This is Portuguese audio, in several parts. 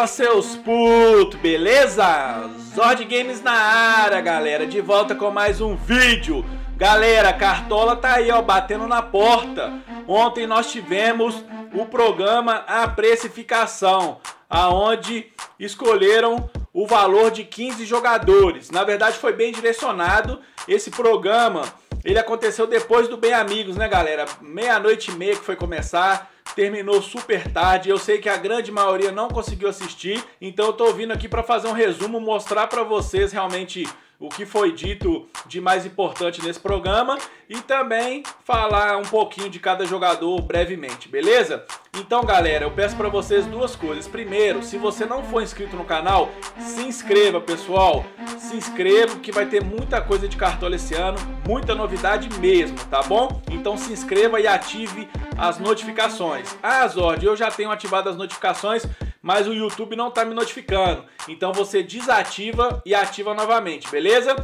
Fala seus putos, beleza? Zord Games na área, galera, de volta com mais um vídeo. Galera, Cartola tá aí, ó, batendo na porta. Ontem nós tivemos o programa A Precificação, aonde escolheram o valor de 15 jogadores. Na verdade, foi bem direcionado esse programa ele aconteceu depois do Bem Amigos, né, galera? Meia-noite e meia que foi começar terminou super tarde. Eu sei que a grande maioria não conseguiu assistir, então eu tô vindo aqui para fazer um resumo, mostrar para vocês realmente o que foi dito de mais importante nesse programa e também falar um pouquinho de cada jogador brevemente, beleza? Então, galera, eu peço para vocês duas coisas. Primeiro, se você não for inscrito no canal, se inscreva, pessoal se inscreva que vai ter muita coisa de cartola esse ano, muita novidade mesmo, tá bom? Então se inscreva e ative as notificações. Ah, Zord, eu já tenho ativado as notificações, mas o YouTube não tá me notificando. Então você desativa e ativa novamente, beleza?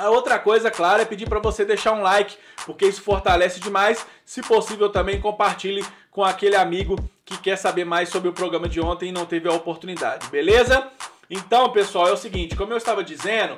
A outra coisa, claro, é pedir para você deixar um like, porque isso fortalece demais. Se possível, também compartilhe com aquele amigo que quer saber mais sobre o programa de ontem e não teve a oportunidade, beleza? Então, pessoal, é o seguinte, como eu estava dizendo,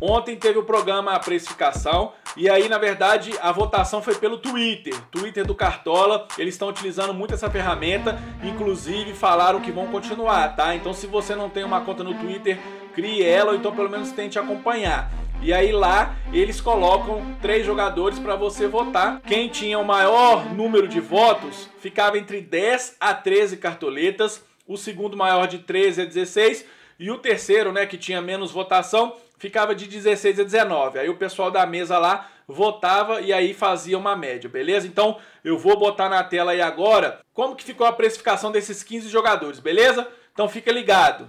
ontem teve o programa a precificação e aí, na verdade, a votação foi pelo Twitter, Twitter do Cartola. Eles estão utilizando muito essa ferramenta, inclusive falaram que vão continuar, tá? Então, se você não tem uma conta no Twitter, crie ela ou então pelo menos tente acompanhar. E aí lá eles colocam três jogadores para você votar. Quem tinha o maior número de votos ficava entre 10 a 13 cartoletas, o segundo maior de 13 a 16 e o terceiro, né, que tinha menos votação, ficava de 16 a 19. Aí o pessoal da mesa lá votava e aí fazia uma média, beleza? Então eu vou botar na tela aí agora como que ficou a precificação desses 15 jogadores, beleza? Então fica ligado.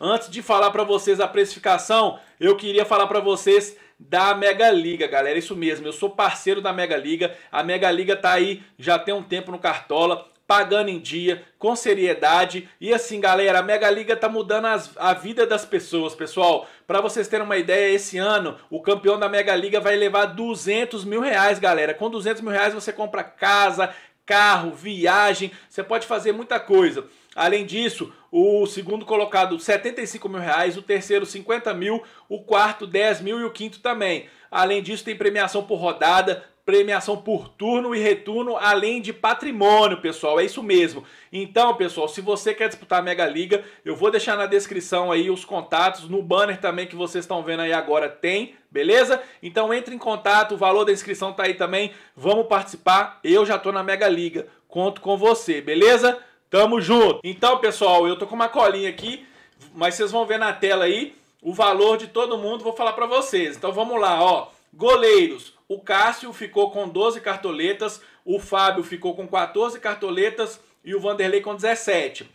Antes de falar para vocês a precificação, eu queria falar para vocês da Mega Liga, galera. Isso mesmo, eu sou parceiro da Mega Liga. A Mega Liga tá aí já tem um tempo no Cartola pagando em dia, com seriedade. E assim, galera, a Mega Liga tá mudando as, a vida das pessoas, pessoal. Para vocês terem uma ideia, esse ano o campeão da Mega Liga vai levar 200 mil reais, galera. Com 200 mil reais você compra casa, carro, viagem, você pode fazer muita coisa. Além disso, o segundo colocado 75 mil reais, o terceiro 50 mil, o quarto 10 mil e o quinto também. Além disso, tem premiação por rodada, premiação por turno e retorno, além de patrimônio, pessoal. É isso mesmo. Então, pessoal, se você quer disputar a Mega Liga, eu vou deixar na descrição aí os contatos, no banner também que vocês estão vendo aí agora tem, beleza? Então entre em contato, o valor da inscrição tá aí também. Vamos participar. Eu já tô na Mega Liga. Conto com você, beleza? Tamo junto. Então, pessoal, eu tô com uma colinha aqui, mas vocês vão ver na tela aí o valor de todo mundo, vou falar para vocês. Então vamos lá, ó. Goleiros o Cássio ficou com 12 cartoletas, o Fábio ficou com 14 cartoletas e o Vanderlei com 17.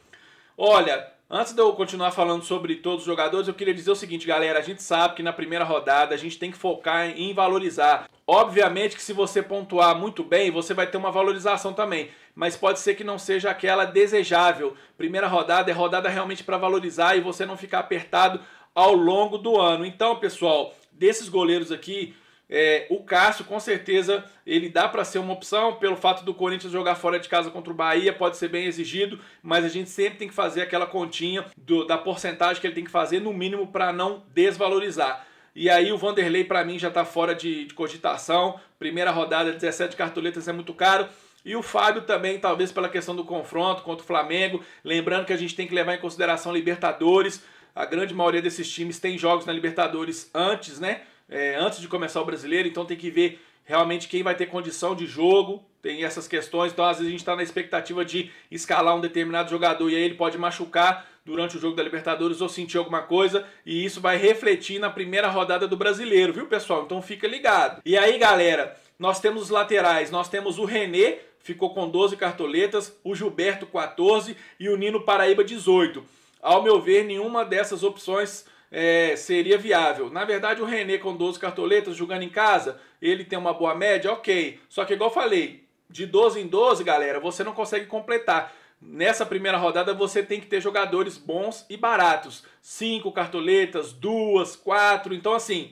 Olha, antes de eu continuar falando sobre todos os jogadores, eu queria dizer o seguinte, galera, a gente sabe que na primeira rodada a gente tem que focar em valorizar. Obviamente que se você pontuar muito bem, você vai ter uma valorização também, mas pode ser que não seja aquela desejável. Primeira rodada é rodada realmente para valorizar e você não ficar apertado ao longo do ano. Então, pessoal, desses goleiros aqui, é, o Cássio, com certeza, ele dá para ser uma opção. Pelo fato do Corinthians jogar fora de casa contra o Bahia, pode ser bem exigido, mas a gente sempre tem que fazer aquela continha do, da porcentagem que ele tem que fazer, no mínimo, para não desvalorizar. E aí o Vanderlei, para mim, já está fora de, de cogitação. Primeira rodada, 17 cartoletas é muito caro. E o Fábio também, talvez pela questão do confronto contra o Flamengo. Lembrando que a gente tem que levar em consideração Libertadores. A grande maioria desses times tem jogos na Libertadores antes, né? é, antes de começar o brasileiro, então tem que ver realmente quem vai ter condição de jogo, tem essas questões, então às vezes a gente está na expectativa de escalar um determinado jogador e aí ele pode machucar durante o jogo da Libertadores ou sentir alguma coisa e isso vai refletir na primeira rodada do brasileiro, viu pessoal? Então fica ligado. E aí galera, nós temos os laterais, nós temos o René, ficou com 12 cartoletas, o Gilberto 14 e o Nino Paraíba 18. Ao meu ver, nenhuma dessas opções é, seria viável. Na verdade, o René com 12 cartoletas, jogando em casa, ele tem uma boa média, ok. Só que, igual eu falei, de 12 em 12, galera, você não consegue completar. Nessa primeira rodada você tem que ter jogadores bons e baratos. Cinco cartoletas, duas, quatro. Então, assim,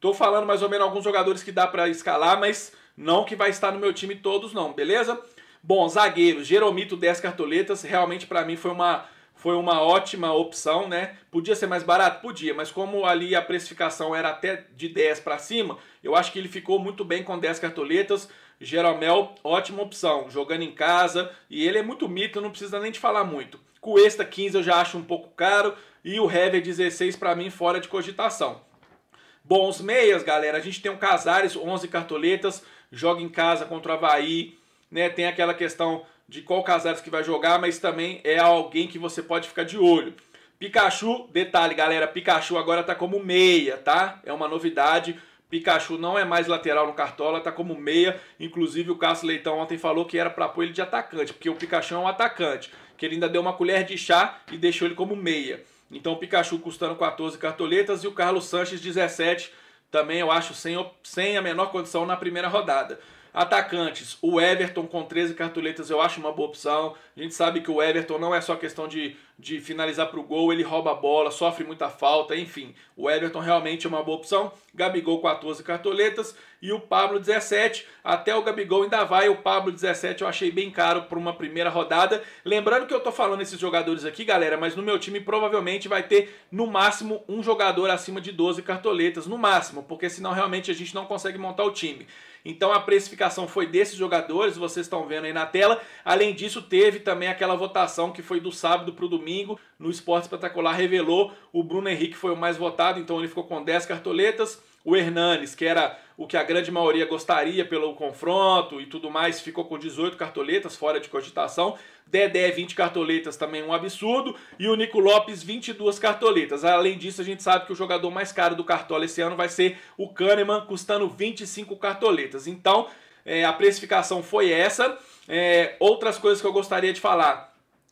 tô falando mais ou menos alguns jogadores que dá para escalar, mas não que vai estar no meu time todos, não, beleza? Bom, zagueiro, Jeromito 10 cartoletas, realmente para mim foi uma foi uma ótima opção, né? Podia ser mais barato? Podia, mas como ali a precificação era até de 10 para cima, eu acho que ele ficou muito bem com 10 cartoletas. Jeromel, ótima opção, jogando em casa, e ele é muito mito, não precisa nem de falar muito. Cuesta 15 eu já acho um pouco caro, e o Hever 16 para mim fora de cogitação. Bons meias, galera, a gente tem o Casares, 11 cartoletas, joga em casa contra o Havaí, né? Tem aquela questão de qual Casares que vai jogar, mas também é alguém que você pode ficar de olho. Pikachu, detalhe galera, Pikachu agora tá como meia, tá? É uma novidade. Pikachu não é mais lateral no Cartola, tá como meia. Inclusive o Cássio Leitão ontem falou que era para pôr ele de atacante, porque o Pikachu é um atacante, que ele ainda deu uma colher de chá e deixou ele como meia. Então o Pikachu custando 14 cartoletas e o Carlos Sanches 17, também eu acho sem, sem a menor condição na primeira rodada. Atacantes, o Everton com 13 cartuletas eu acho uma boa opção. A gente sabe que o Everton não é só questão de, de finalizar para o gol, ele rouba a bola, sofre muita falta, enfim. O Everton realmente é uma boa opção. Gabigol 14 cartoletas e o Pablo 17. Até o Gabigol ainda vai. O Pablo 17 eu achei bem caro para uma primeira rodada. Lembrando que eu tô falando esses jogadores aqui, galera, mas no meu time provavelmente vai ter no máximo um jogador acima de 12 cartoletas, no máximo, porque senão realmente a gente não consegue montar o time. Então a precificação foi desses jogadores, vocês estão vendo aí na tela. Além disso, teve também aquela votação que foi do sábado para o domingo, no Esporte Espetacular revelou, o Bruno Henrique foi o mais votado, então ele ficou com 10 cartoletas. O Hernanes, que era o que a grande maioria gostaria pelo confronto e tudo mais, ficou com 18 cartoletas fora de cogitação. Dedé, 20 cartoletas, também um absurdo. E o Nico Lopes, 22 cartoletas. Além disso, a gente sabe que o jogador mais caro do Cartola esse ano vai ser o Kahneman, custando 25 cartoletas. Então, é, a precificação foi essa. É, outras coisas que eu gostaria de falar.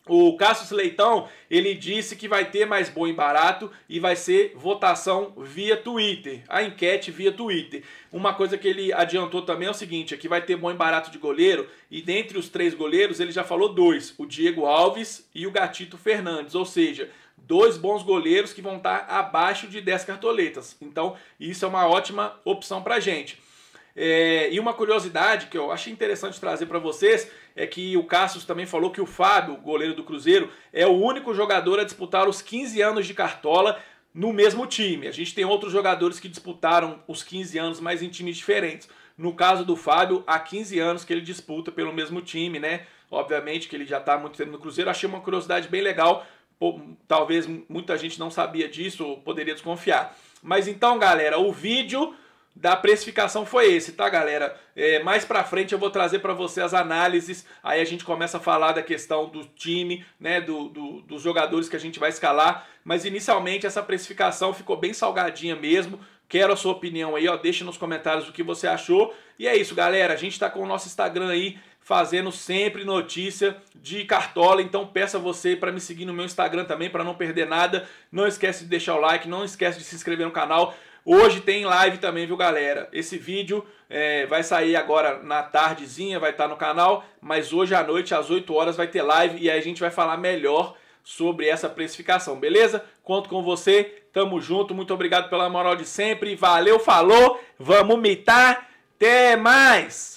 O Cássio Leitão, ele disse que vai ter mais bom e barato e vai ser votação via Twitter, a enquete via Twitter. Uma coisa que ele adiantou também é o seguinte, é que vai ter bom e barato de goleiro e dentre os três goleiros ele já falou dois, o Diego Alves e o Gatito Fernandes, ou seja, dois bons goleiros que vão estar abaixo de 10 cartoletas. Então isso é uma ótima opção pra gente. É, e uma curiosidade que eu achei interessante trazer para vocês é que o Cassius também falou que o Fábio, goleiro do Cruzeiro, é o único jogador a disputar os 15 anos de Cartola no mesmo time. A gente tem outros jogadores que disputaram os 15 anos, mas em times diferentes. No caso do Fábio, há 15 anos que ele disputa pelo mesmo time, né? Obviamente que ele já está há muito tempo no Cruzeiro. Achei uma curiosidade bem legal. Pô, talvez muita gente não sabia disso ou poderia desconfiar. Mas então, galera, o vídeo da precificação foi esse, tá, galera? É, mais pra frente eu vou trazer para você as análises, aí a gente começa a falar da questão do time, né, do, do, dos jogadores que a gente vai escalar, mas inicialmente essa precificação ficou bem salgadinha mesmo, Quero a sua opinião aí, ó. Deixa nos comentários o que você achou. E é isso, galera. A gente tá com o nosso Instagram aí fazendo sempre notícia de cartola, então peça a você para me seguir no meu Instagram também para não perder nada. Não esquece de deixar o like, não esquece de se inscrever no canal. Hoje tem live também, viu, galera? Esse vídeo é, vai sair agora na tardezinha, vai estar tá no canal, mas hoje à noite, às 8 horas, vai ter live e aí a gente vai falar melhor sobre essa precificação, beleza? Conto com você, tamo junto, muito obrigado pela moral de sempre, valeu, falou, vamos mitar, até mais!